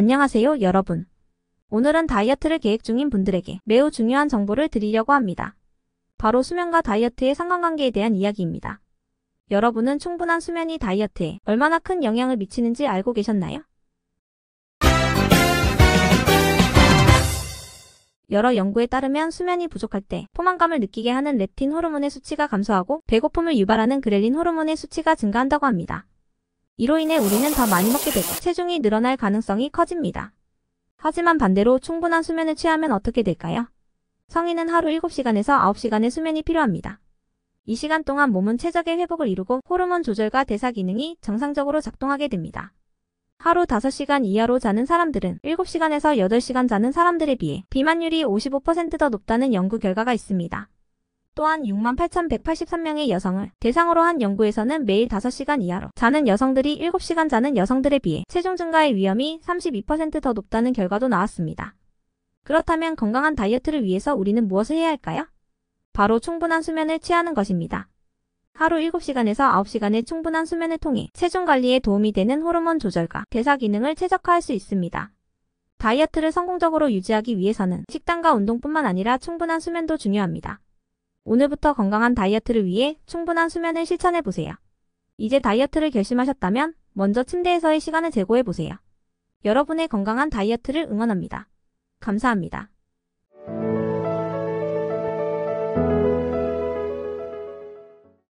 안녕하세요 여러분. 오늘은 다이어트를 계획 중인 분들에게 매우 중요한 정보를 드리려고 합니다. 바로 수면과 다이어트의 상관관계에 대한 이야기입니다. 여러분은 충분한 수면이 다이어트에 얼마나 큰 영향을 미치는지 알고 계셨나요? 여러 연구에 따르면 수면이 부족할 때 포만감을 느끼게 하는 렙틴 호르몬의 수치가 감소하고 배고픔을 유발하는 그렐린 호르몬의 수치가 증가한다고 합니다. 이로 인해 우리는 더 많이 먹게 되고 체중이 늘어날 가능성이 커집니다. 하지만 반대로 충분한 수면을 취하면 어떻게 될까요? 성인은 하루 7시간에서 9시간의 수면이 필요합니다. 이 시간 동안 몸은 최적의 회복을 이루고 호르몬 조절과 대사 기능이 정상적으로 작동하게 됩니다. 하루 5시간 이하로 자는 사람들은 7시간에서 8시간 자는 사람들에 비해 비만율이 55%더 높다는 연구 결과가 있습니다. 또한 68,183명의 여성을 대상으로 한 연구에서는 매일 5시간 이하로 자는 여성들이 7시간 자는 여성들에 비해 체중 증가의 위험이 32%더 높다는 결과도 나왔습니다. 그렇다면 건강한 다이어트를 위해서 우리는 무엇을 해야 할까요? 바로 충분한 수면을 취하는 것입니다. 하루 7시간에서 9시간의 충분한 수면을 통해 체중 관리에 도움이 되는 호르몬 조절과 대사 기능을 최적화할 수 있습니다. 다이어트를 성공적으로 유지하기 위해서는 식단과 운동뿐만 아니라 충분한 수면도 중요합니다. 오늘부터 건강한 다이어트를 위해 충분한 수면을 실천해보세요. 이제 다이어트를 결심하셨다면 먼저 침대에서의 시간을 제고해보세요. 여러분의 건강한 다이어트를 응원합니다. 감사합니다.